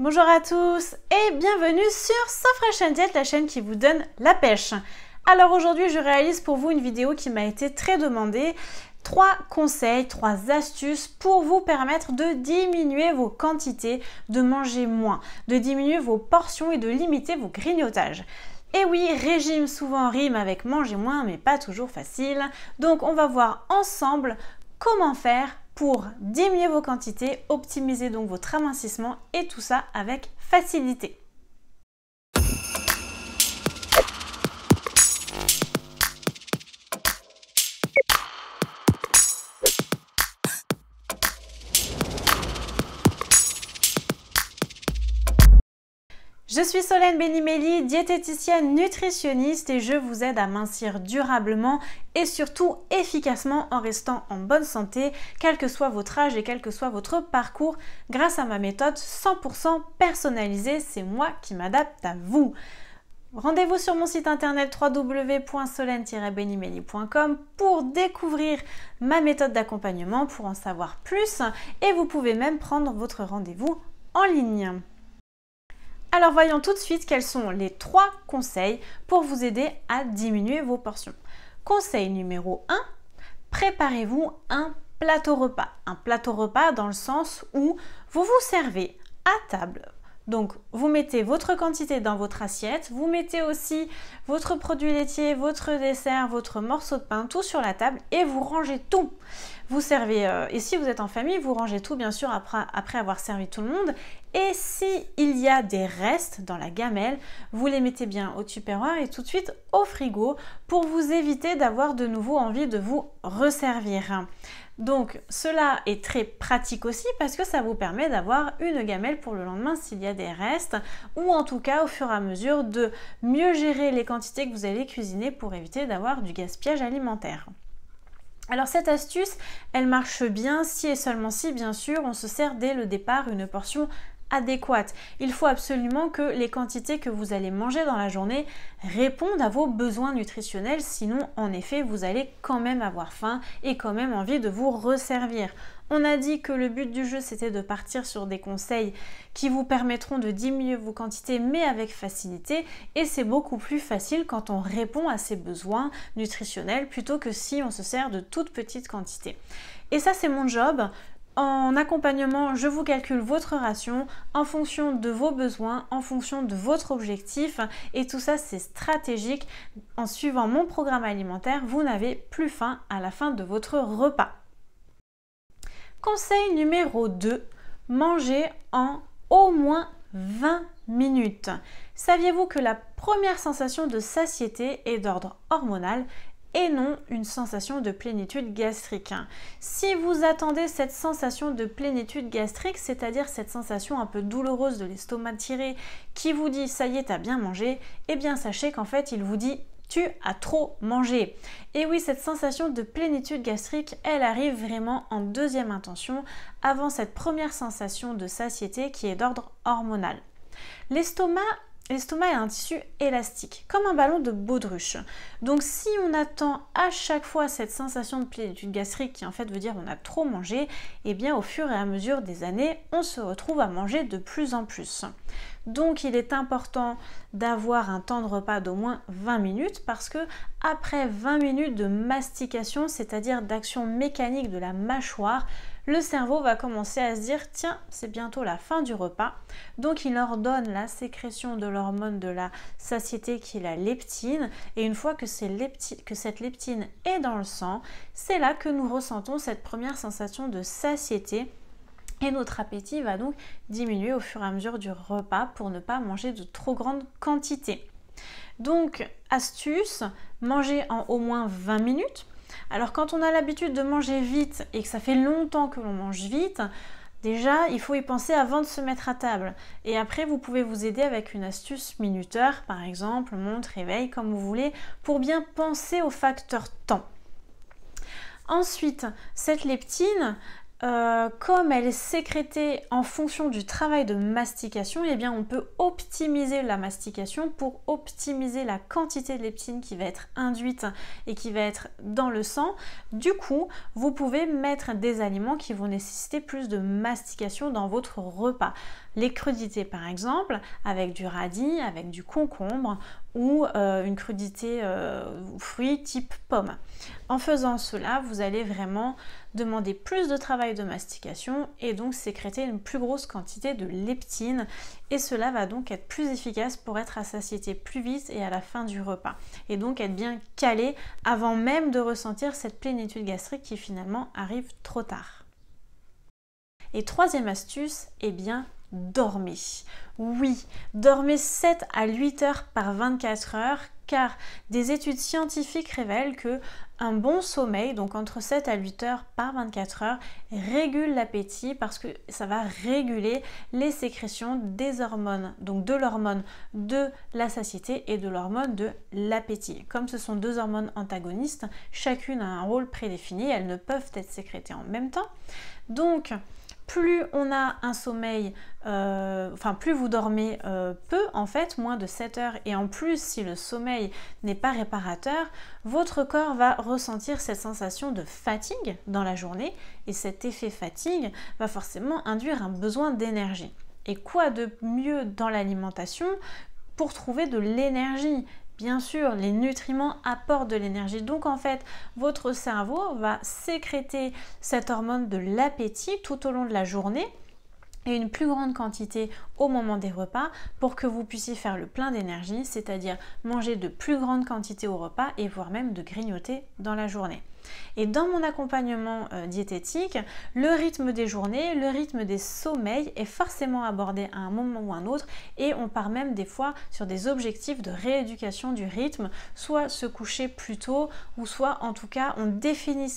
Bonjour à tous et bienvenue sur Sofresh Diet, la chaîne qui vous donne la pêche. Alors aujourd'hui, je réalise pour vous une vidéo qui m'a été très demandée. Trois conseils, trois astuces pour vous permettre de diminuer vos quantités, de manger moins, de diminuer vos portions et de limiter vos grignotages. Et oui, régime souvent rime avec manger moins, mais pas toujours facile. Donc on va voir ensemble comment faire pour diminuer vos quantités, optimiser donc votre amincissement et tout ça avec facilité. Je suis Solène Benimeli, diététicienne nutritionniste et je vous aide à mincir durablement et surtout efficacement en restant en bonne santé, quel que soit votre âge et quel que soit votre parcours, grâce à ma méthode 100% personnalisée. C'est moi qui m'adapte à vous. Rendez-vous sur mon site internet www.solène-benimeli.com pour découvrir ma méthode d'accompagnement, pour en savoir plus et vous pouvez même prendre votre rendez-vous en ligne. Alors voyons tout de suite quels sont les trois conseils pour vous aider à diminuer vos portions. Conseil numéro 1, préparez-vous un plateau repas. Un plateau repas dans le sens où vous vous servez à table donc, vous mettez votre quantité dans votre assiette, vous mettez aussi votre produit laitier, votre dessert, votre morceau de pain, tout sur la table et vous rangez tout. Vous servez, euh, et si vous êtes en famille, vous rangez tout bien sûr après, avoir servi tout le monde. Et s'il y a des restes dans la gamelle, vous les mettez bien au tupperware et tout de suite au frigo pour vous éviter d'avoir de nouveau envie de vous resservir. Donc cela est très pratique aussi parce que ça vous permet d'avoir une gamelle pour le lendemain s'il y a des restes ou en tout cas au fur et à mesure de mieux gérer les quantités que vous allez cuisiner pour éviter d'avoir du gaspillage alimentaire. Alors cette astuce, elle marche bien si et seulement si bien sûr on se sert dès le départ une portion adéquate. Il faut absolument que les quantités que vous allez manger dans la journée répondent à vos besoins nutritionnels, sinon en effet vous allez quand même avoir faim et quand même envie de vous resservir. On a dit que le but du jeu c'était de partir sur des conseils qui vous permettront de diminuer vos quantités mais avec facilité et c'est beaucoup plus facile quand on répond à ses besoins nutritionnels plutôt que si on se sert de toutes petites quantités. Et ça c'est mon job, en accompagnement, je vous calcule votre ration en fonction de vos besoins, en fonction de votre objectif. Et tout ça, c'est stratégique. En suivant mon programme alimentaire, vous n'avez plus faim à la fin de votre repas. Conseil numéro 2, manger en au moins 20 minutes. Saviez-vous que la première sensation de satiété est d'ordre hormonal et non une sensation de plénitude gastrique. Hein. Si vous attendez cette sensation de plénitude gastrique, c'est-à-dire cette sensation un peu douloureuse de l'estomac tiré qui vous dit ça y est, t'as bien mangé, eh bien sachez qu'en fait il vous dit tu as trop mangé. Et oui, cette sensation de plénitude gastrique, elle arrive vraiment en deuxième intention, avant cette première sensation de satiété qui est d'ordre hormonal. L'estomac L'estomac est un tissu élastique, comme un ballon de baudruche. Donc si on attend à chaque fois cette sensation de plénitude gastrique qui en fait veut dire on a trop mangé, eh bien au fur et à mesure des années, on se retrouve à manger de plus en plus. Donc il est important d'avoir un temps de repas d'au moins 20 minutes parce que après 20 minutes de mastication, c'est-à-dire d'action mécanique de la mâchoire, le cerveau va commencer à se dire tiens, c'est bientôt la fin du repas. Donc il ordonne la sécrétion de l'hormone de la satiété qui est la leptine. Et une fois que, que cette leptine est dans le sang, c'est là que nous ressentons cette première sensation de satiété notre appétit va donc diminuer au fur et à mesure du repas pour ne pas manger de trop grandes quantités. Donc, astuce, manger en au moins 20 minutes. Alors quand on a l'habitude de manger vite et que ça fait longtemps que l'on mange vite, Déjà, il faut y penser avant de se mettre à table. Et après, vous pouvez vous aider avec une astuce minuteur, par exemple, montre, réveil, comme vous voulez, pour bien penser au facteur temps. Ensuite, cette leptine, euh, comme elle est sécrétée en fonction du travail de mastication, eh bien on peut optimiser la mastication pour optimiser la quantité de leptine qui va être induite et qui va être dans le sang. Du coup, vous pouvez mettre des aliments qui vont nécessiter plus de mastication dans votre repas les crudités par exemple, avec du radis, avec du concombre ou euh, une crudité euh, fruit type pomme. En faisant cela, vous allez vraiment demander plus de travail de mastication et donc sécréter une plus grosse quantité de leptine et cela va donc être plus efficace pour être à satiété plus vite et à la fin du repas et donc être bien calé avant même de ressentir cette plénitude gastrique qui finalement arrive trop tard. Et troisième astuce, eh bien dormez. Oui, dormez 7 à 8 heures par 24 heures car des études scientifiques révèlent que un bon sommeil, donc entre 7 à 8 heures par 24 heures, régule l'appétit parce que ça va réguler les sécrétions des hormones, donc de l'hormone de la satiété et de l'hormone de l'appétit. Comme ce sont deux hormones antagonistes, chacune a un rôle prédéfini, elles ne peuvent être sécrétées en même temps. Donc, plus on a un sommeil, euh, enfin plus vous dormez euh, peu en fait, moins de 7 heures, et en plus si le sommeil n'est pas réparateur, votre corps va ressentir cette sensation de fatigue dans la journée, et cet effet fatigue va forcément induire un besoin d'énergie. Et quoi de mieux dans l'alimentation pour trouver de l'énergie Bien sûr, les nutriments apportent de l'énergie. Donc en fait, votre cerveau va sécréter cette hormone de l'appétit tout au long de la journée et une plus grande quantité au moment des repas pour que vous puissiez faire le plein d'énergie, c'est-à-dire manger de plus grandes quantités au repas et voire même de grignoter dans la journée. Et dans mon accompagnement euh, diététique, le rythme des journées, le rythme des sommeils est forcément abordé à un moment ou à un autre et on part même des fois sur des objectifs de rééducation du rythme, soit se coucher plus tôt ou soit en tout cas on définit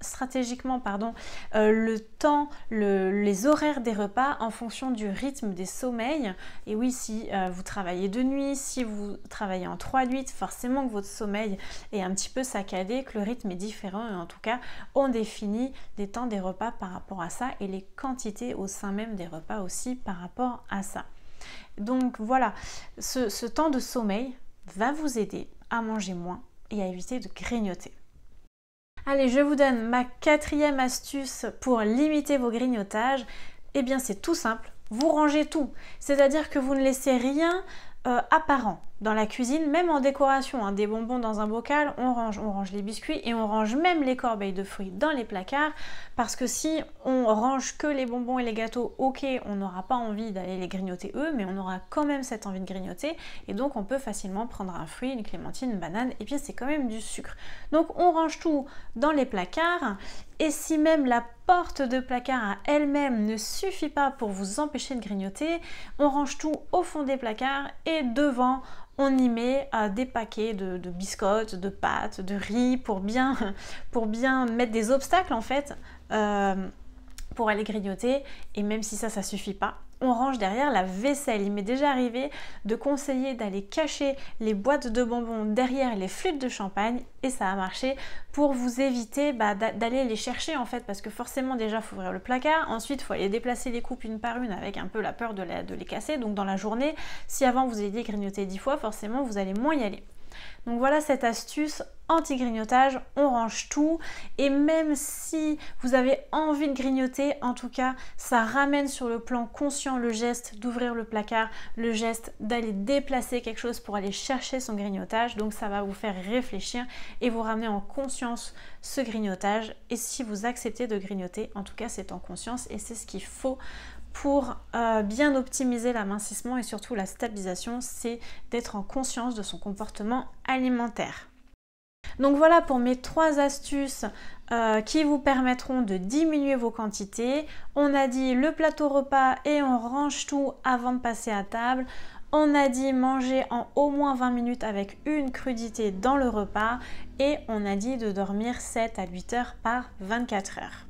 stratégiquement pardon, euh, le temps, les horaires des repas en fonction du rythme des sommeils. Et oui, si euh, vous travaillez de nuit, si vous travaillez en 3-8, forcément que votre sommeil est un petit peu saccadé, que le rythme est différent et en tout cas, on définit des temps des repas par rapport à ça et les quantités au sein même des repas aussi par rapport à ça. Donc voilà, ce, temps de sommeil va vous aider à manger moins et à éviter de grignoter. Allez, je vous donne ma quatrième astuce pour limiter vos grignotages. Eh bien, c'est tout simple. Vous rangez tout. C'est-à-dire que vous ne laissez rien euh, apparent dans la cuisine, même en décoration, hein, des bonbons dans un bocal, on range, on range les biscuits et on range même les corbeilles de fruits dans les placards parce que si on range que les bonbons et les gâteaux, ok, on n'aura pas envie d'aller les grignoter eux, mais on aura quand même cette envie de grignoter et donc on peut facilement prendre un fruit, une clémentine, une banane et puis c'est quand même du sucre. Donc on range tout dans les placards et si même la porte de placard à elle-même ne suffit pas pour vous empêcher de grignoter, on range tout au fond des placards et devant on y met euh, des paquets de, biscottes, de pâtes, de riz pour bien, pour bien mettre des obstacles en fait euh, pour aller grignoter. Et même si ça, ça suffit pas, on range derrière la vaisselle. Il m'est déjà arrivé de conseiller d'aller cacher les boîtes de bonbons derrière les flûtes de champagne et ça a marché pour vous éviter bah, d'aller les chercher en fait parce que forcément déjà faut ouvrir le placard, ensuite il faut aller déplacer les coupes une par une avec un peu la peur de, les casser. Donc dans la journée, si avant vous aviez grignoté 10 fois, forcément vous allez moins y aller. Donc voilà cette astuce anti-grignotage, on range tout et même si vous avez envie de grignoter, en tout cas ça ramène sur le plan conscient le geste d'ouvrir le placard, le geste d'aller déplacer quelque chose pour aller chercher son grignotage, donc ça va vous faire réfléchir et vous ramener en conscience ce grignotage et si vous acceptez de grignoter, en tout cas c'est en conscience et c'est ce qu'il faut pour euh, bien optimiser l'amincissement et surtout la stabilisation, c'est d'être en conscience de son comportement alimentaire. Donc voilà pour mes trois astuces euh, qui vous permettront de diminuer vos quantités. On a dit le plateau repas et on range tout avant de passer à table. On a dit manger en au moins 20 minutes avec une crudité dans le repas et on a dit de dormir 7 à 8 heures par 24 heures.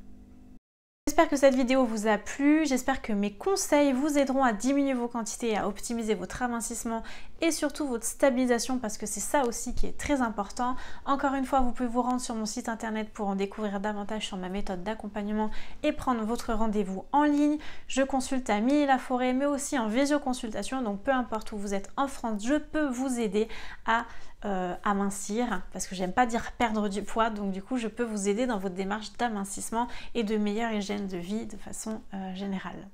J'espère que cette vidéo vous a plu, j'espère que mes conseils vous aideront à diminuer vos quantités, à optimiser votre amincissement et surtout votre stabilisation parce que c'est ça aussi qui est très important. Encore une fois, vous pouvez vous rendre sur mon site internet pour en découvrir davantage sur ma méthode d'accompagnement et prendre votre rendez-vous en ligne. Je consulte à Mille la forêt mais aussi en visioconsultation, donc peu importe où vous êtes en France, je peux vous aider à euh, amincir parce que j'aime pas dire perdre du poids donc du coup je peux vous aider dans votre démarche d'amincissement et de meilleure hygiène de vie de façon euh, générale.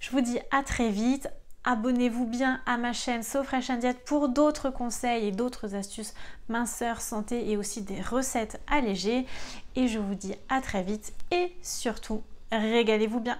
Je vous dis à très vite. Abonnez-vous bien à ma chaîne Fresh Diet pour d'autres conseils et d'autres astuces minceur, santé et aussi des recettes allégées. Et je vous dis à très vite et surtout, régalez-vous bien.